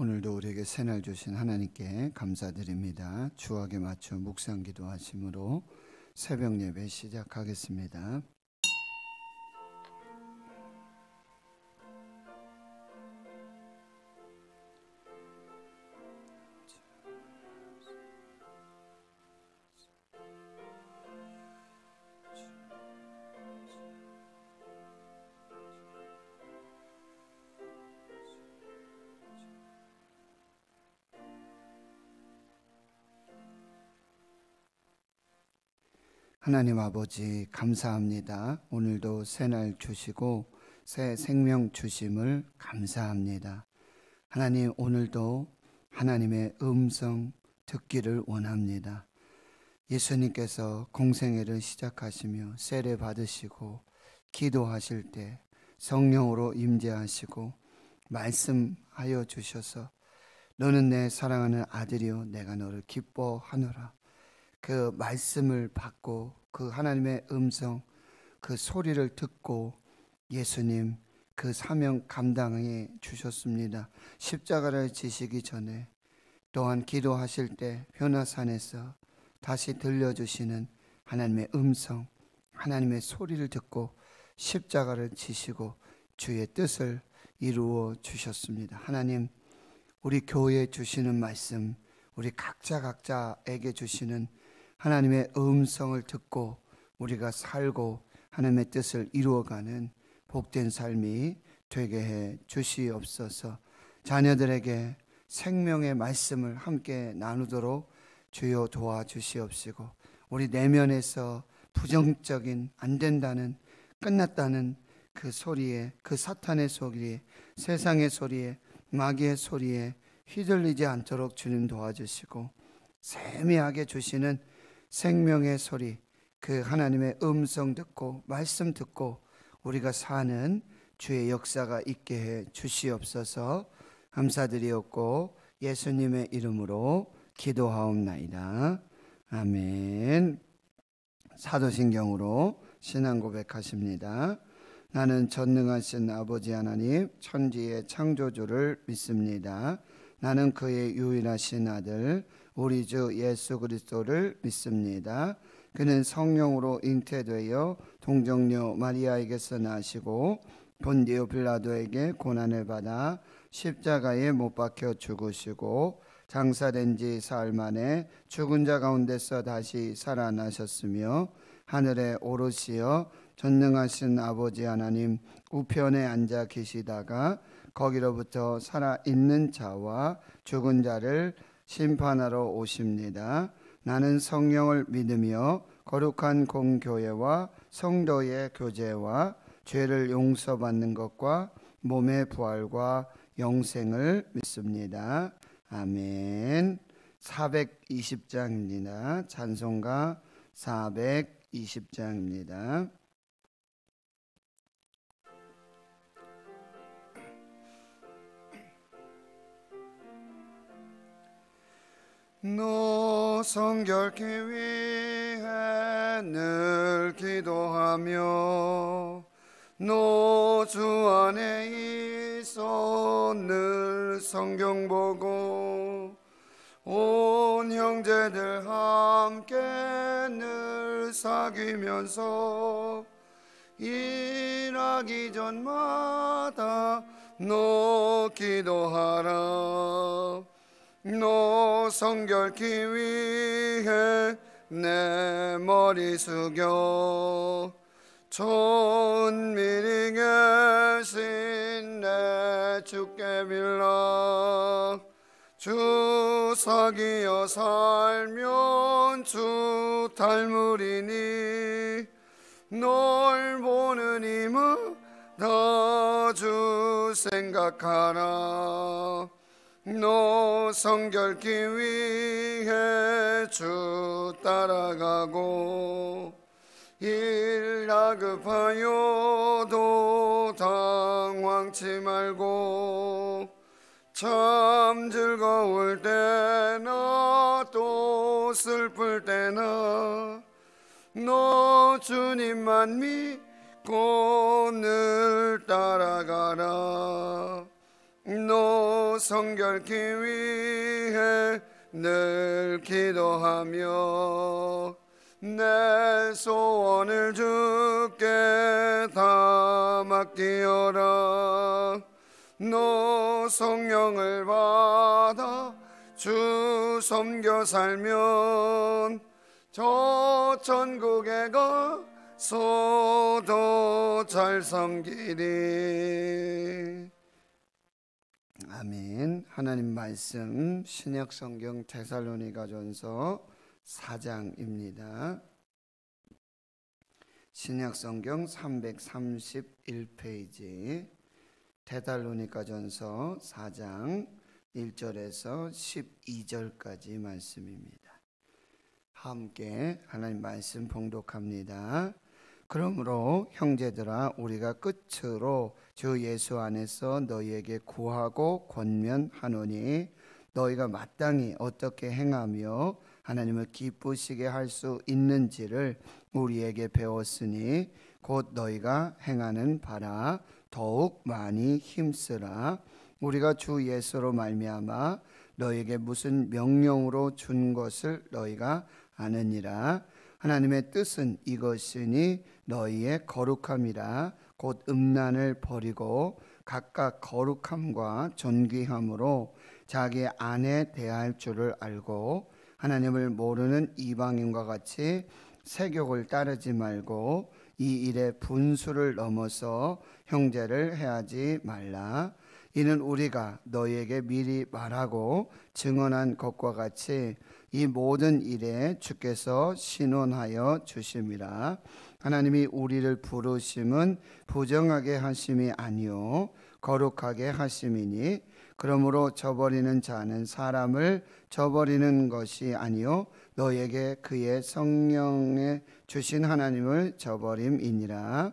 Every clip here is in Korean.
오늘도 우리에게 새날 주신 하나님께 감사드립니다. 주하에 맞춰 묵상 기도하심으로 새벽 예배 시작하겠습니다. 하나님 아버지 감사합니다. 오늘도 새 날 주시고 새 생명 주심을 감사합니다. 하나님 오늘도 하나님의 음성 듣기를 원합니다. 예수님께서 공생애를 시작하시며 세례 받으시고 기도하실 때 성령으로 임재하시고 말씀하여 주셔서 너는 내 사랑하는 아들이요 내가 너를 기뻐하노라 그 말씀을 받고 그 하나님의 음성 그 소리를 듣고 예수님 그 사명 감당해 주셨습니다. 십자가를 지시기 전에 또한 기도하실 때 변화산에서 다시 들려주시는 하나님의 음성, 하나님의 소리를 듣고 십자가를 지시고 주의 뜻을 이루어 주셨습니다. 하나님, 우리 교회 주시는 말씀, 우리 각자 각자에게 주시는 하나님의 음성을 듣고 우리가 살고 하나님의 뜻을 이루어가는 복된 삶이 되게 해 주시옵소서. 자녀들에게 생명의 말씀을 함께 나누도록 주여 도와주시옵시고 우리 내면에서 부정적인 안 된다는 끝났다는 그 소리에 그 사탄의 소리에 세상의 소리에 마귀의 소리에 휘둘리지 않도록 주님 도와주시고 세미하게 주시는 생명의 소리, 그 하나님의 음성 듣고 말씀 듣고 우리가 사는 주의 역사가 있게 해 주시옵소서. 감사드리옵고 예수님의 이름으로 기도하옵나이다. 아멘. 사도신경으로 신앙 고백하십니다. 나는 전능하신 아버지 하나님 천지의 창조주를 믿습니다. 나는 그의 유일하신 아들 우리 주 예수 그리스도를 믿습니다. 그는 성령으로 잉태되어 동정녀 마리아에게서 나시고 본디오 빌라도에게 고난을 받아 십자가에 못 박혀 죽으시고 장사된 지 사흘 만에 죽은 자 가운데서 다시 살아나셨으며 하늘에 오르시어 전능하신 아버지 하나님 우편에 앉아 계시다가 거기로부터 살아 있는 자와 죽은 자를 심판하러 오십니다. 나는 성령을 믿으며 거룩한 공교회와 성도의 교제와 죄를 용서받는 것과 몸의 부활과 영생을 믿습니다. 아멘. 420장입니다. 찬송가 420장입니다. 너 성결케 위해 늘 기도하며 너 주 안에 있어 늘 성경 보고 온 형제들 함께 늘 사귀면서 일하기 전마다 너 기도하라 너성결키 위해 내 머리 숙여 천밀이 계신 내 주께 빌라 주석이여 살면 주탈물이니널 보는 힘은 다주 생각하라 너 성결기 위해 주 따라가고 일 나급하여도 당황치 말고 참 즐거울 때나 또 슬플 때나 너 주님만 믿고 늘 따라가라 성결케 위해 늘 기도하며 내 소원을 주께 다 맡기어라 너 성령을 받아 주 섬겨 살면 저 천국에 가서도 잘 섬기리 아멘. 하나님 말씀 신약 성경 데살로니가전서 4장입니다. 신약 성경 331페이지 데살로니가전서 4장 1절에서 12절까지 말씀입니다. 함께 하나님 말씀 봉독합니다. 그러므로 형제들아 우리가 끝으로 주 예수 안에서 너희에게 구하고 권면하노니 너희가 마땅히 어떻게 행하며 하나님을 기쁘시게 할 수 있는지를 우리에게 배웠으니 곧 너희가 행하는 바라 더욱 많이 힘쓰라 우리가 주 예수로 말미암아 너희에게 무슨 명령으로 준 것을 너희가 아느니라 하나님의 뜻은 이것이니 너희의 거룩함이라 곧 음란을 버리고 각각 거룩함과 존귀함으로 자기 안에 대할 줄을 알고 하나님을 모르는 이방인과 같이 세욕을 따르지 말고 이일의 분수를 넘어서 형제를 해하지 말라. 이는 우리가 너희에게 미리 말하고 증언한 것과 같이 이 모든 일에 주께서 신원하여 주심이라 하나님이 우리를 부르심은 부정하게 하심이 아니요 거룩하게 하심이니 그러므로 저버리는 자는 사람을 저버리는 것이 아니요 너에게 그의 성령에 주신 하나님을 저버림이니라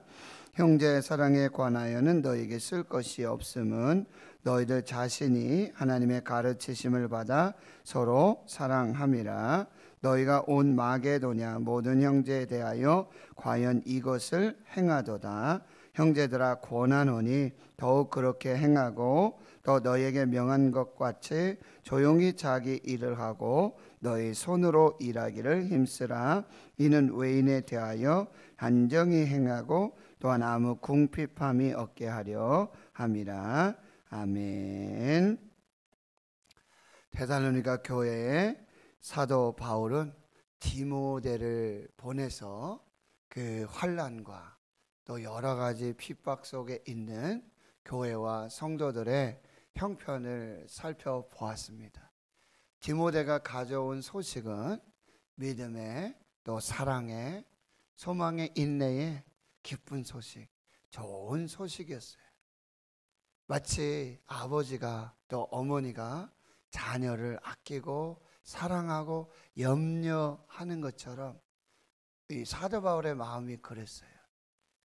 형제 사랑에 관하여는 너에게 쓸 것이 없음은 너희들 자신이 하나님의 가르치심을 받아 서로 사랑함이라 너희가 온 마게도냐 모든 형제에 대하여 과연 이것을 행하도다 형제들아 권하노니 더욱 그렇게 행하고 또 너희에게 명한 것 같이 조용히 자기 일을 하고 너희 손으로 일하기를 힘쓰라 이는 외인에 대하여 단정히 행하고 또한 아무 궁핍함이 없게 하려 함이라 아멘. 데살로니가 교회에 사도 바울은 디모데를 보내서 그 환란과 또 여러 가지 핍박 속에 있는 교회와 성도들의 형편을 살펴보았습니다. 디모데가 가져온 소식은 믿음의 또 사랑의 소망의 인내의 기쁜 소식, 좋은 소식이었어요. 마치 아버지가 또 어머니가 자녀를 아끼고 사랑하고 염려하는 것처럼 이 사도 바울의 마음이 그랬어요.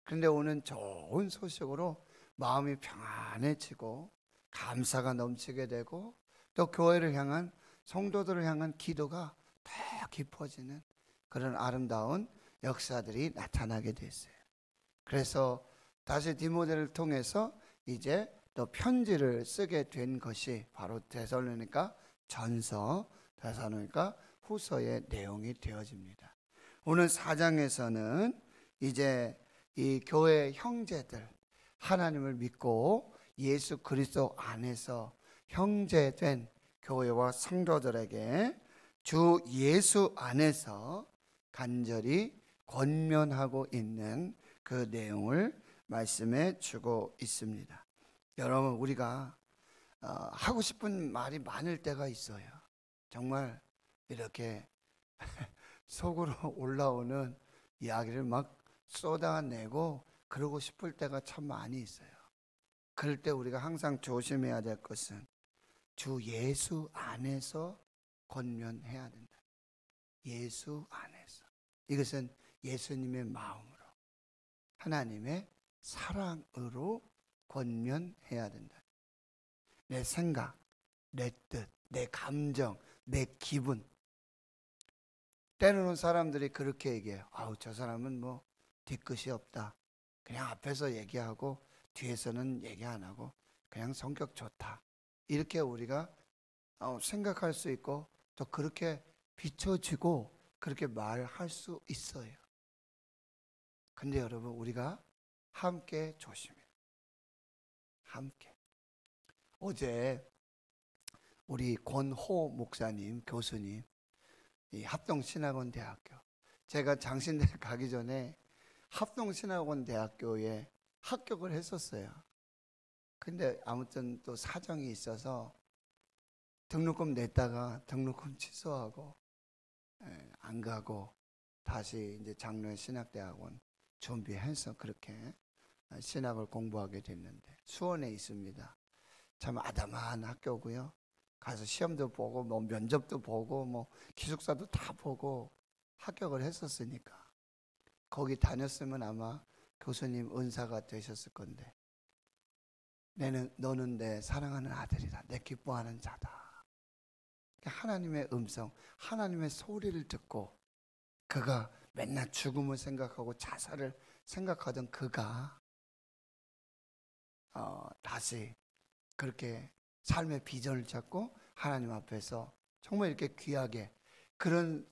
그런데 오는 좋은 소식으로 마음이 평안해지고 감사가 넘치게 되고 또 교회를 향한 성도들을 향한 기도가 더 깊어지는 그런 아름다운 역사들이 나타나게 됐어요. 그래서 다시 디모델을 통해서 이제 또 편지를 쓰게 된 것이 바로 대살로니까 전서, 대살로니까 후서의 내용이 되어집니다. 오늘 4장에서는 이제 이 교회 형제들 하나님을 믿고 예수 그리스도 안에서 형제된 교회와 성도들에게 주 예수 안에서 간절히 권면하고 있는 그 내용을 말씀해 주고 있습니다. 여러분 우리가 어, 하고 싶은 말이 많을 때가 있어요. 정말 이렇게 속으로 올라오는 이야기를 막 쏟아내고 그러고 싶을 때가 참 많이 있어요. 그럴 때 우리가 항상 조심해야 될 것은 주 예수 안에서 권면해야 된다. 예수 안에서. 이것은 예수님의 마음으로 하나님의 사랑으로 권면해야 된다. 내 생각, 내 뜻, 내 감정, 내 기분. 때로는 사람들이 그렇게 얘기해요. 아우, 저 사람은 뭐 뒤끝이 없다. 그냥 앞에서 얘기하고 뒤에서는 얘기 안 하고 그냥 성격 좋다. 이렇게 우리가 어, 생각할 수 있고 또 그렇게 비춰지고 그렇게 말할 수 있어요. 근데 여러분, 우리가 함께 조심. 함께. 어제 우리 권호 목사님 교수님 이 합동신학원 대학교 제가 장신대 가기 전에 합동신학원 대학교에 합격을 했었어요. 근데 아무튼 또 사정이 있어서 등록금 냈다가 등록금 취소하고 예, 안 가고 다시 이제 장로의 신학대학원 준비해서 그렇게 신학을 공부하게 됐는데 수원에 있습니다. 참 아담한 학교고요. 가서 시험도 보고 뭐 면접도 보고 뭐 기숙사도 다 보고 합격을 했었으니까 거기 다녔으면 아마 교수님 은사가 되셨을 건데 내는 너는 내 사랑하는 아들이다. 내 기뻐하는 자다. 그러니까 하나님의 음성, 하나님의 소리를 듣고 그가 맨날 죽음을 생각하고 자살을 생각하던 그가 어, 다시 그렇게 삶의 비전을 찾고 하나님 앞에서 정말 이렇게 귀하게 그런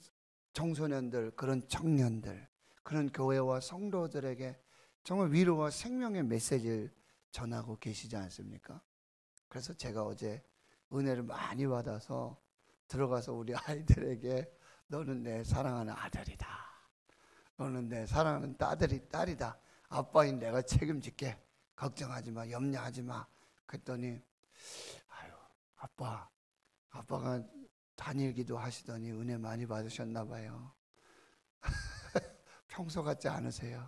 청소년들, 그런 청년들, 그런 교회와 성도들에게 정말 위로와 생명의 메시지를 전하고 계시지 않습니까? 그래서 제가 어제 은혜를 많이 받아서 들어가서 우리 아이들에게 너는 내 사랑하는 아들이다. 너는 내 사랑하는 딸이, 딸이다. 아빠인 내가 책임질게. 걱정하지 마, 염려하지 마. 그랬더니, 아유, 아빠, 아빠가 다니기도 하시더니 은혜 많이 받으셨나 봐요. 평소 같지 않으세요.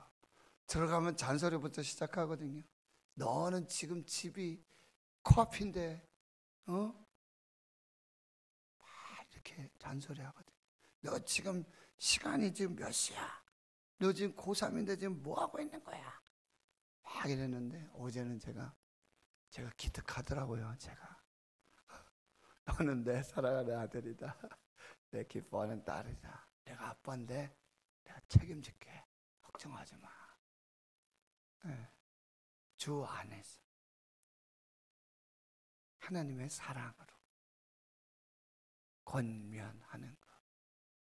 들어가면 잔소리부터 시작하거든요. 너는 지금 집이 코앞인데, 어? 이렇게 잔소리 하거든. 너 지금 시간이 지금 몇 시야? 너 지금 고3인데 지금 뭐 하고 있는 거야? 막 이랬는데 어제는 제가 제가 기특하더라고요. 제가 너는 내 사랑하는 아들이다. 내 기뻐하는 딸이다. 내가 아빠인데 내가 책임질게. 걱정하지 마. 네. 안에서 하나님의 사랑으로 권면하는 것.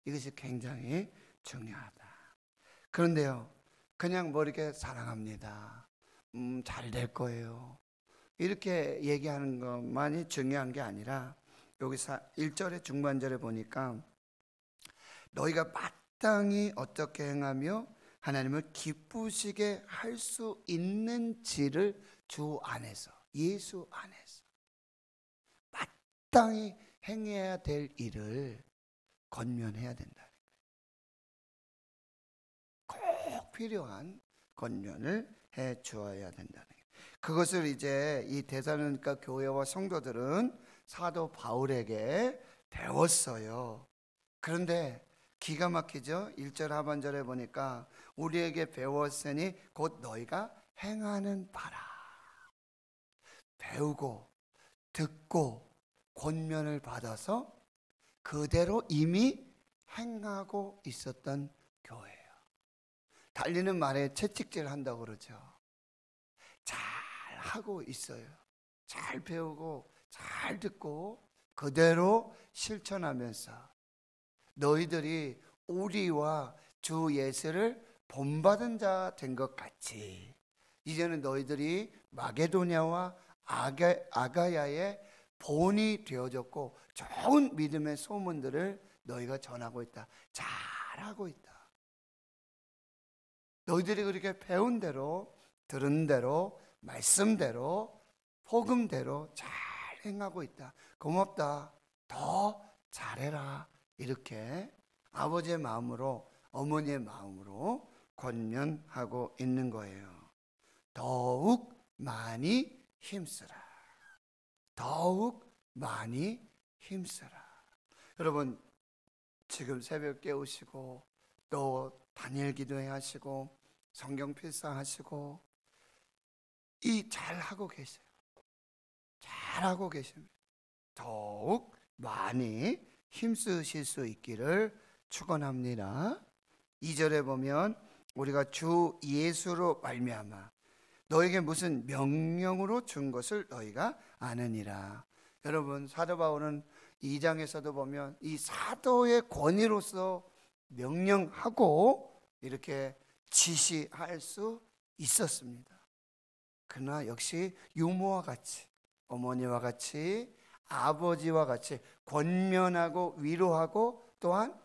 이것이 굉장히 중요하다. 그런데요, 그냥 뭐 이렇게 사랑합니다. 음, 잘 될 거예요. 이렇게 얘기하는 것만이 중요한 게 아니라 여기서 1절에 중반절에 보니까 너희가 마땅히 어떻게 행하며 하나님을 기쁘시게 할 수 있는지를 주 안에서 예수 안에서 마땅히 행해야 될 일을 건면해야 된다는 거예요. 꼭 필요한 건면을 해 주어야 된다는 거예요. 그것을 이제 이 대사로니까 교회와 성도들은 사도 바울에게 배웠어요. 그런데 기가 막히죠. 1절 하반절에 보니까 우리에게 배웠으니 곧 너희가 행하는 바라. 배우고 듣고 권면을 받아서 그대로 이미 행하고 있었던 달리는 말에 채찍질 한다고 그러죠. 잘 하고 있어요. 잘 배우고 잘 듣고 그대로 실천하면서 너희들이 우리와 주 예수를 본받은 자 된 것 같이 이제는 너희들이 마게도냐와 아가, 아가야의 본이 되어졌고 좋은 믿음의 소문들을 너희가 전하고 있다. 잘하고 있다. 너희들이 그렇게 배운 대로 들은 대로 말씀대로 복음대로 잘 행하고 있다. 고맙다. 더 잘해라. 이렇게 아버지의 마음으로 어머니의 마음으로 권면하고 있는 거예요. 더욱 많이 힘쓰라. 더욱 많이 힘쓰라. 여러분 지금 새벽 깨우시고 또 단일 기도회 하시고 성경 필사하시고 이 잘하고 계세요. 잘하고 계십니다. 더욱 많이 힘쓰실 수 있기를 축원합니다. 2절에 보면 우리가 주 예수로 말미암아 너에게 무슨 명령으로 준 것을 너희가 아느니라. 여러분 사도 바울은 2장에서도 보면 이 사도의 권위로서 명령하고 이렇게 지시할 수 있었습니다. 그러나 역시 유모와 같이 어머니와 같이 아버지와 같이 권면하고 위로하고 또한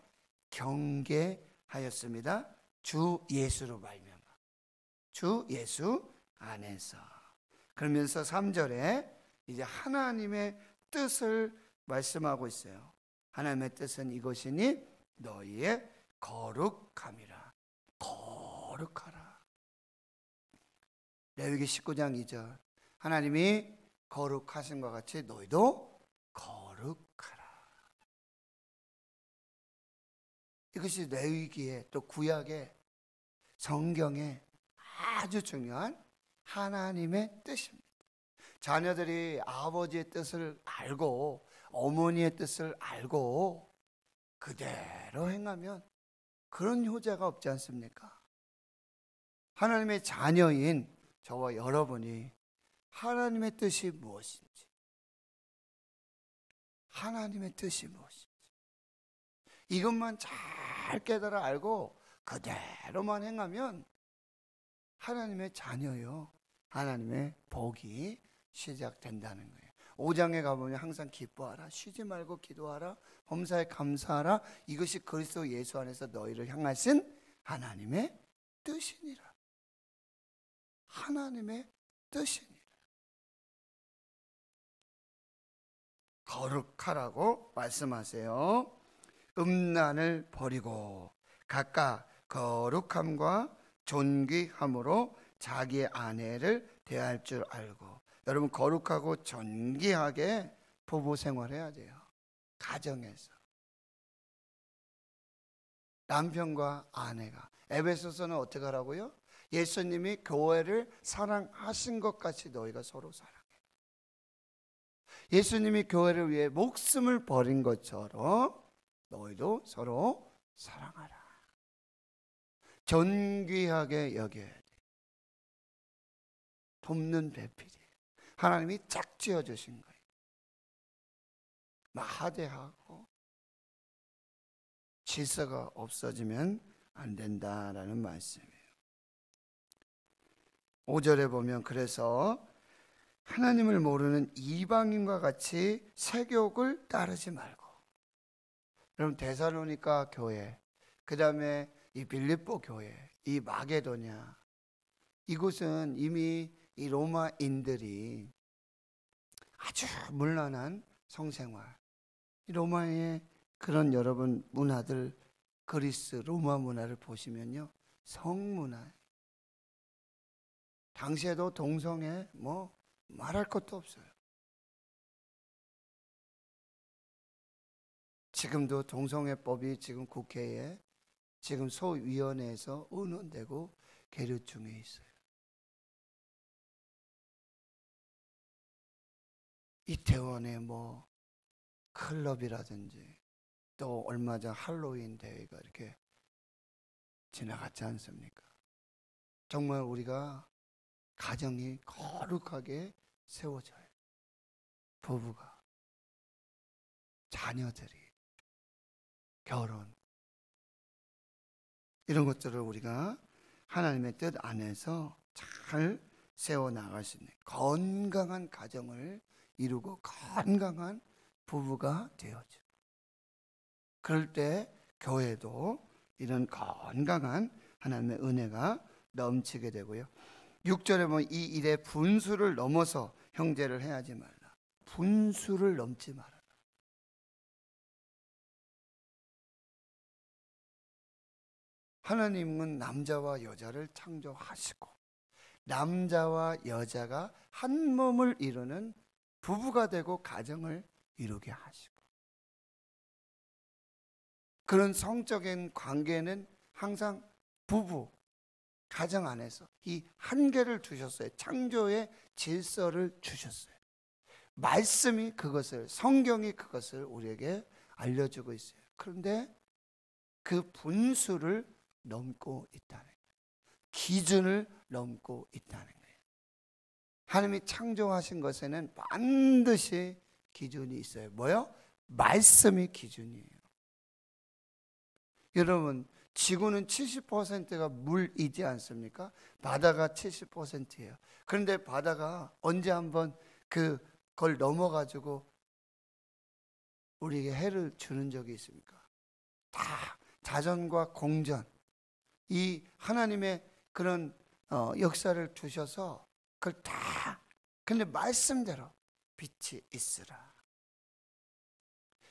경계하였습니다. 주 예수로 말미암아. 주 예수 안에서. 그러면서 3절에 이제 하나님의 뜻을 말씀하고 있어요. 하나님의 뜻은 이것이니 너희의 거룩함이라. 거룩 거룩하라. 레위기 19장 2절 하나님이 거룩하신 것 같이 너희도 거룩하라. 이것이 레위기에 또 구약에 성경에 아주 중요한 하나님의 뜻입니다. 자녀들이 아버지의 뜻을 알고 어머니의 뜻을 알고 그대로 행하면 그런 효자가 없지 않습니까? 하나님의 자녀인 저와 여러분이 하나님의 뜻이 무엇인지, 하나님의 뜻이 무엇인지, 이것만 잘 깨달아 알고 그대로만 행하면 하나님의 자녀요, 하나님의 복이 시작된다는 거예요. 5장에 가보면 항상 기뻐하라, 쉬지 말고 기도하라, 범사에 감사하라, 이것이 그리스도 예수 안에서 너희를 향하신 하나님의 뜻이니라. 하나님의 뜻이니다 거룩하라고 말씀하세요. 음란을 버리고 각각 거룩함과 존귀함으로 자기 아내를 대할 줄 알고 여러분 거룩하고 존귀하게 부부 생활해야 돼요. 가정에서 남편과 아내가 에베소서는 어떻게 하라고요? 예수님이 교회를 사랑하신 것 같이 너희가 서로 사랑해. 예수님이 교회를 위해 목숨을 버린 것처럼 너희도 서로 사랑하라. 존귀하게 여겨야 돼. 돕는 배필이 하나님이 짝지어 주신 거예요. 마대하고 질서가 없어지면 안 된다라는 말씀이에요. 5절에 보면 그래서 하나님을 모르는 이방인과 같이 세욕을 따르지 말고 그럼 대사로니까 교회 그 다음에 이 빌립보 교회 이 마게도냐 이곳은 이미 이 로마인들이 아주 문란한 성생활 이 로마의 그런 여러분 문화들 그리스 로마 문화를 보시면요 성문화 당시에도 동성애 뭐 말할 것도 없어요. 지금도 동성애법이 지금 국회에 지금 소위원회에서 의논되고 계류 중에 있어요. 이태원에뭐 클럽이라든지 또 얼마 전 할로윈 대회가 이렇게 지나갔지 않습니까? 정말 우리가 가정이 거룩하게 세워져요. 부부가, 자녀들이, 결혼. 이런 것들을 우리가 하나님의 뜻 안에서 잘 세워나갈 수 있는 건강한 가정을 이루고 건강한 부부가 되어져. 그럴 때 교회도 이런 건강한 하나님의 은혜가 넘치게 되고요. 6절에 보면 이 일에 분수를 넘어서 형제를 해하지 말라. 분수를 넘지 말라. 하나님은 남자와 여자를 창조하시고 남자와 여자가 한 몸을 이루는 부부가 되고 가정을 이루게 하시고 그런 성적인 관계는 항상 부부 가정 안에서 이 한계를 두셨어요. 창조의 질서를 주셨어요. 말씀이 그것을, 성경이 그것을 우리에게 알려주고 있어요. 그런데 그 분수를 넘고 있다는 거예요. 기준을 넘고 있다는 거예요. 하나님이 창조하신 것에는 반드시 기준이 있어요. 뭐요? 말씀이 기준이에요. 여러분, 지구는 70%가 물이지 않습니까? 바다가 70%예요. 그런데 바다가 언제 한번 그걸 넘어가지고 우리에게 해를 주는 적이 있습니까? 다 자전과 공전 이 하나님의 그런 어, 역사를 주셔서 그걸 다 근데 말씀대로 빛이 있으라.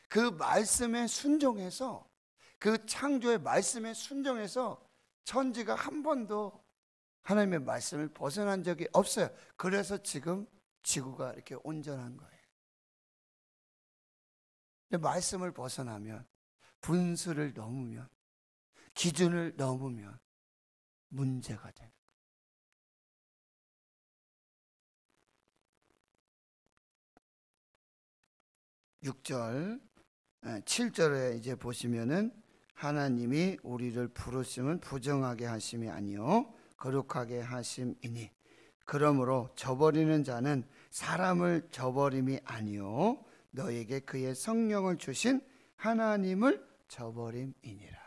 그 말씀에 순종해서 그 창조의 말씀에 순종해서 천지가 한 번도 하나님의 말씀을 벗어난 적이 없어요. 그래서 지금 지구가 이렇게 온전한 거예요. 말씀을 벗어나면 분수를 넘으면 기준을 넘으면 문제가 되는 거예요. 절 7절에 이제 보시면은 하나님이 우리를 부르심은 부정하게 하심이 아니요 거룩하게 하심이니 그러므로 저버리는 자는 사람을 저버림이 아니요 너에게 그의 성령을 주신 하나님을 저버림이니라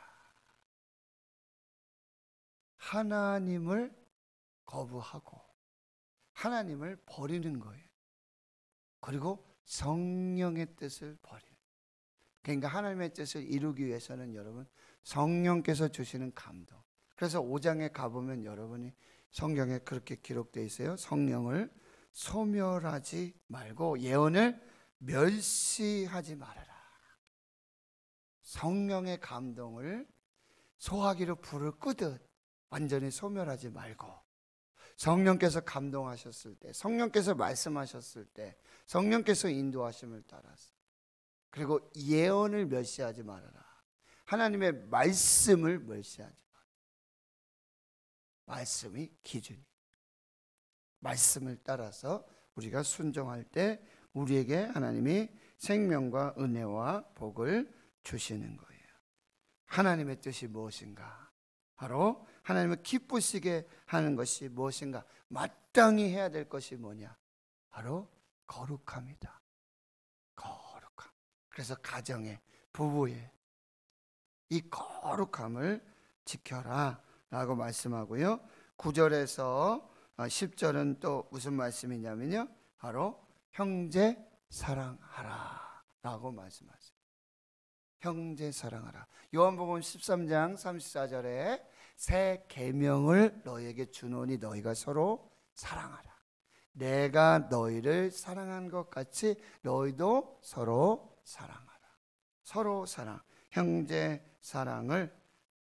하나님을 거부하고 하나님을 버리는 거예요. 그리고 성령의 뜻을 버리는 그러니까 하나님의 뜻을 이루기 위해서는 여러분 성령께서 주시는 감동. 그래서 5장에 가보면 여러분이 성경에 그렇게 기록되 있어요. 성령을 소멸하지 말고 예언을 멸시하지 말아라. 성령의 감동을 소화기로 불을 끄듯 완전히 소멸하지 말고 성령께서 감동하셨을 때, 성령께서 말씀하셨을 때, 성령께서 인도하심을 따라서 그리고 예언을 멸시하지 말아라. 하나님의 말씀을 멸시하지 말아라 말씀이 기준이. 말씀을 따라서 우리가 순종할 때 우리에게 하나님이 생명과 은혜와 복을 주시는 거예요. 하나님의 뜻이 무엇인가? 바로 하나님을 기쁘시게 하는 것이 무엇인가? 마땅히 해야 될 것이 뭐냐? 바로 거룩합니다. 그래서 가정에, 부부에 이 거룩함을 지켜라 라고 말씀하고요. 9절에서 10절은 어, 또 무슨 말씀이냐면요. 바로 형제 사랑하라 라고 말씀하세요. 형제 사랑하라. 요한복음 13장 34절에 새 계명을 너에게 희 주노니 너희가 서로 사랑하라. 내가 너희를 사랑한 것 같이 너희도 서로 사랑하라. 서로 사랑, 형제 사랑을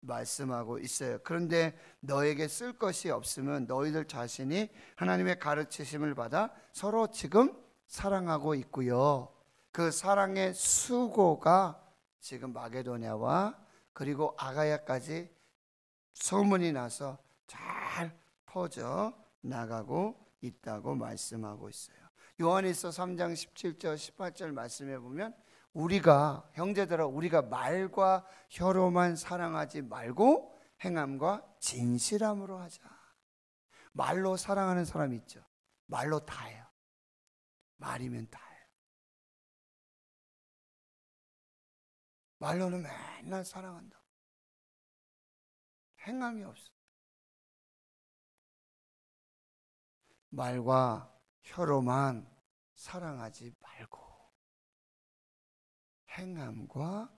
말씀하고 있어요. 그런데 너에게 쓸 것이 없으면 너희들 자신이 하나님의 가르치심을 받아 서로 지금 사랑하고 있고요. 그 사랑의 수고가 지금 마게도냐와 그리고 아가야까지 소문이 나서 잘 퍼져 나가고 있다고 말씀하고 있어요. 요한일서 3장 17절 18절 말씀해 보면 우리가 형제들아 우리가 말과 혀로만 사랑하지 말고 행함과 진실함으로 하자. 말로 사랑하는 사람 있죠. 말로 다해요 말이면 다해요 말로는 맨날 사랑한다. 행함이 없어. 말과 혀로만 사랑하지 말고 행함과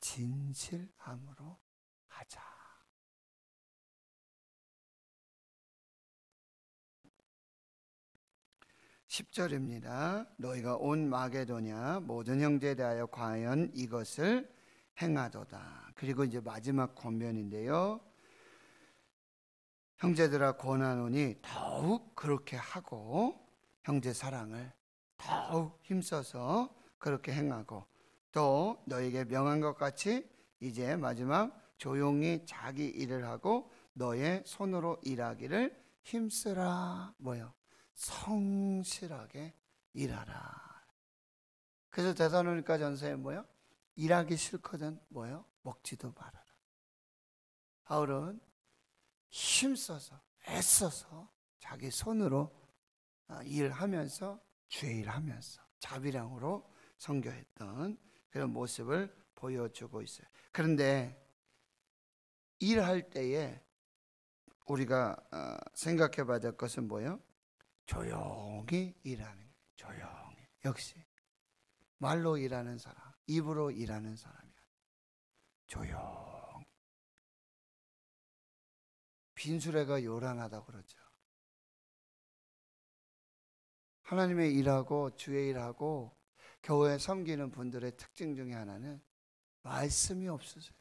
진실함으로 하자. 십절입니다 너희가 온 마게도냐 모든 형제에 대하여 과연 이것을 행하도다. 그리고 이제 마지막 권면인데요. 형제들아 권하노니 더욱 그렇게 하고 형제 사랑을 더욱 힘써서 그렇게 행하고 또 너에게 명한 것 같이 이제 마지막 조용히 자기 일을 하고 너의 손으로 일하기를 힘쓰라 뭐요? 성실하게 일하라. 그래서 대사로니까 전서에 뭐요? 일하기 싫거든 뭐요? 먹지도 말아라. 바울은 힘써서 애써서 자기 손으로 아, 일하면서 주의 일하면서 자비량으로 성교했던 그런 모습을 보여주고 있어요. 그런데 일할 때에 우리가 어, 생각해 봐야 될 것은 뭐예요? 조용히 일하는 거예요. 조용히. 역시 말로 일하는 사람, 입으로 일하는 사람이 야 조용. 히 빈수레가 요란하다 고 그러죠. 하나님의 일하고 주의 일하고 교회 섬기는 분들의 특징 중에 하나는 말씀이 없으세요.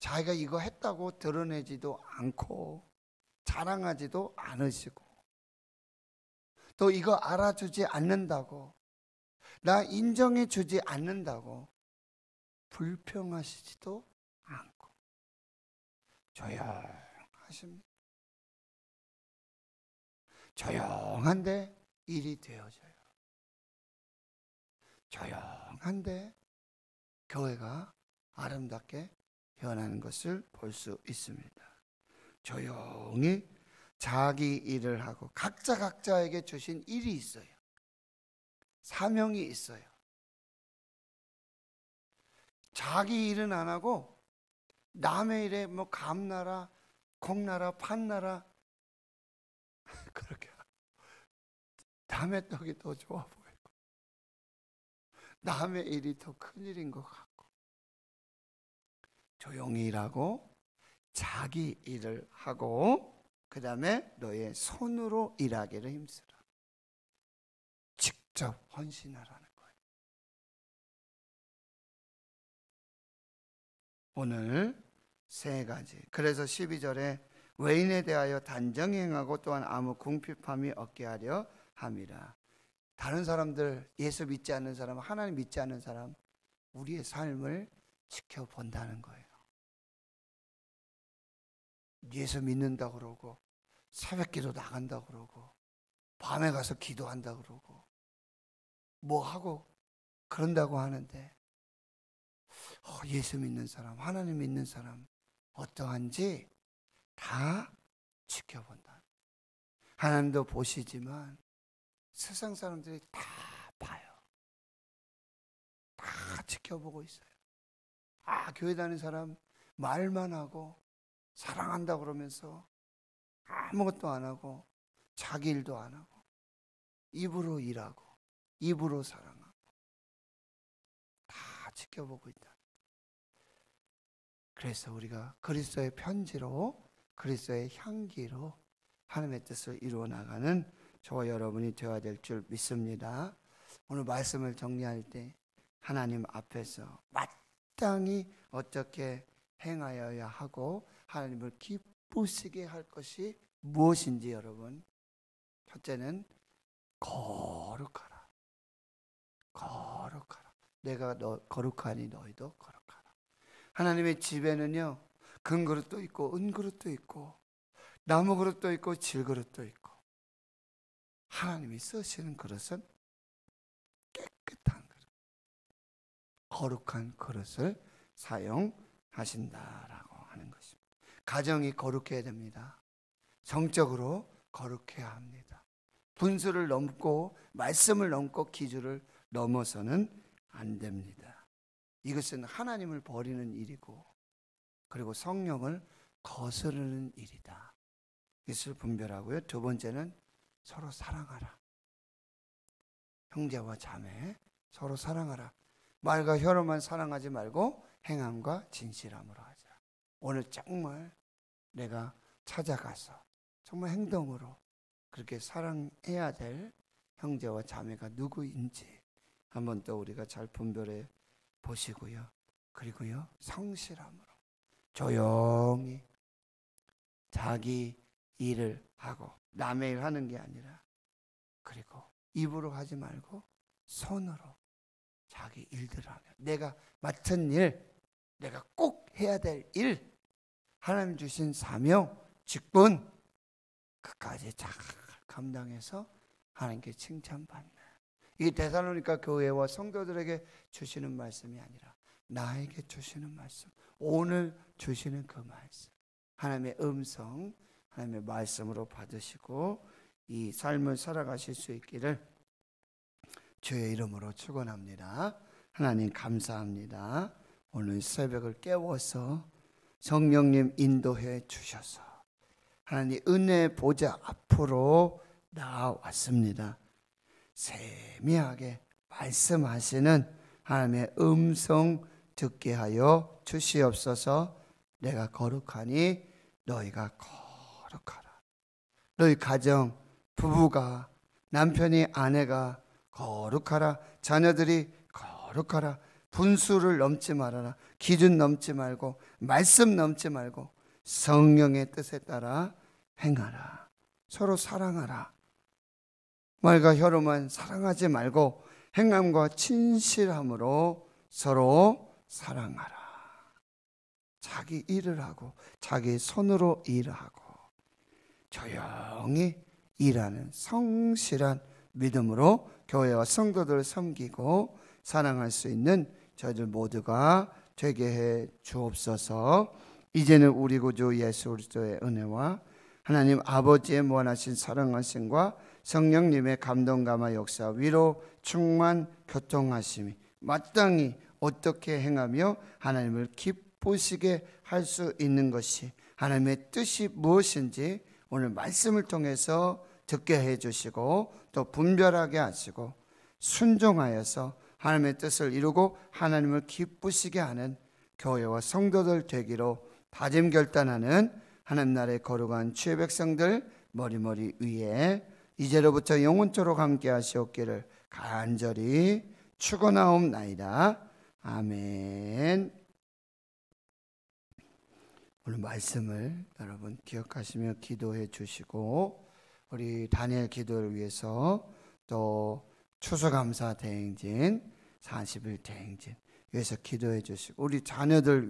자기가 이거 했다고 드러내지도 않고 자랑하지도 않으시고 또 이거 알아주지 않는다고 나 인정해 주지 않는다고 불평하시지도 않고 조용하십니다. 조용한데 일이 되어져요. 조용한데 교회가 아름답게 변하는 것을 볼 수 있습니다. 조용히 자기 일을 하고 각자 각자에게 주신 일이 있어요. 사명이 있어요. 자기 일은 안 하고 남의 일에 뭐 감나라, 콩나라, 판나라 그렇게 남의 떡이 더 좋아 남의 일이 더 큰일인 것 같고 조용히 일하고 자기 일을 하고 그 다음에 너의 손으로 일하기를 힘쓰라. 직접 헌신하라는 거예요. 오늘 세 가지. 그래서 12절에 외인에 대하여 단정 행하고 또한 아무 궁핍함이 없게 하려 함이라. 다른 사람들, 예수 믿지 않는 사람, 하나님 믿지 않는 사람, 우리의 삶을 지켜본다는 거예요. 예수 믿는다 그러고, 새벽 기도 나간다 그러고, 밤에 가서 기도한다 그러고, 뭐 하고, 그런다고 하는데, 어, 예수 믿는 사람, 하나님 믿는 사람, 어떠한지 다 지켜본다. 하나님도 보시지만 세상 사람들이 다 봐요. 다 지켜보고 있어요. 아, 교회 다니는 사람 말만 하고 사랑한다 그러면서 아무것도 안 하고 자기 일도 안 하고 입으로 일하고 입으로 사랑하고 다 지켜보고 있다. 그래서 우리가 그리스도의 편지로 그리스도의 향기로 하나님의 뜻을 이루어 나가는 저와 여러분이 되어야 될 줄 믿습니다. 오늘 말씀을 정리할 때 하나님 앞에서 마땅히 어떻게 행하여야 하고 하나님을 기쁘시게 할 것이 무엇인지 여러분 첫째는 거룩하라 거룩하라 내가 너 거룩하니 너희도 거룩하라 하나님의 집에는요 금그릇도 있고 은그릇도 있고 나무그릇도 있고 질그릇도 있고 하나님이 쓰시는 그릇은 깨끗한 그릇, 거룩한 그릇을 사용하신다라고 하는 것입니다. 가정이 거룩해야 됩니다. 정적으로 거룩해야 합니다. 분수를 넘고 말씀을 넘고 기준을 넘어서는 안 됩니다. 이것은 하나님을 버리는 일이고 그리고 성령을 거스르는 일이다. 이것을 분별하고요. 두 번째는 서로 사랑하라. 형제와 자매 서로 사랑하라. 말과 혀로만 사랑하지 말고 행함과 진실함으로 하자. 오늘 정말 내가 찾아가서 정말 행동으로 그렇게 사랑해야 될 형제와 자매가 누구인지 한번 또 우리가 잘 분별해 보시고요. 그리고요, 성실함으로 조용히 자기 일을 하고 남의 일 하는 게 아니라 그리고 입으로 하지 말고 손으로 자기 일들을 하며 내가 맡은 일, 내가 꼭 해야 될 일, 하나님 주신 사명, 직분 끝까지 잘 감당해서 하나님께 칭찬받는 이게 대사로니까 교회와 성도들에게 주시는 말씀이 아니라 나에게 주시는 말씀, 오늘 주시는 그 말씀, 하나님의 음성 하나님의 말씀으로 받으시고 이 삶을 살아가실 수 있기를 주의 이름으로 축원합니다. 하나님 감사합니다. 오늘 새벽을 깨워서 성령님 인도해 주셔서 하나님 은혜 보좌 앞으로 나왔습니다. 세미하게 말씀하시는 하나님의 음성 듣게 하여 주시옵소서. 내가 거룩하니 너희가 거룩하니 거룩하라. 너희 가정, 부부가, 남편이, 아내가 거룩하라. 자녀들이 거룩하라. 분수를 넘지 말아라. 기준 넘지 말고, 말씀 넘지 말고, 성령의 뜻에 따라 행하라. 서로 사랑하라. 말과 혀로만 사랑하지 말고, 행함과 진실함으로 서로 사랑하라. 자기 일을 하고, 자기 손으로 일하고, 조용히 일하는 성실한 믿음으로 교회와 성도들을 섬기고 사랑할 수 있는 저희들 모두가 되게 해 주옵소서. 이제는 우리 구주 예수 그리스도의 은혜와 하나님 아버지의 무한하신 사랑하심과 성령님의 감동 감화 역사 위로 충만 교통하심이 마땅히 어떻게 행하며 하나님을 기쁘시게 할 수 있는 것이 하나님의 뜻이 무엇인지 오늘 말씀을 통해서 듣게 해주시고 또 분별하게 하시고 순종하여서 하나님의 뜻을 이루고 하나님을 기쁘시게 하는 교회와 성도들 되기로 다짐 결단하는 하나님 나라의 거룩한 취의 백성들 머리머리 위에 이제로부터 영원토록 함께 하시옵기를 간절히 축원하옵나이다. 아멘. 오늘 말씀을 여러분 기억하시며 기도해 주시고 우리 다니엘 기도를 위해서 또 추수감사 대행진 40일 대행진 위해서 기도해 주시고 우리 자녀들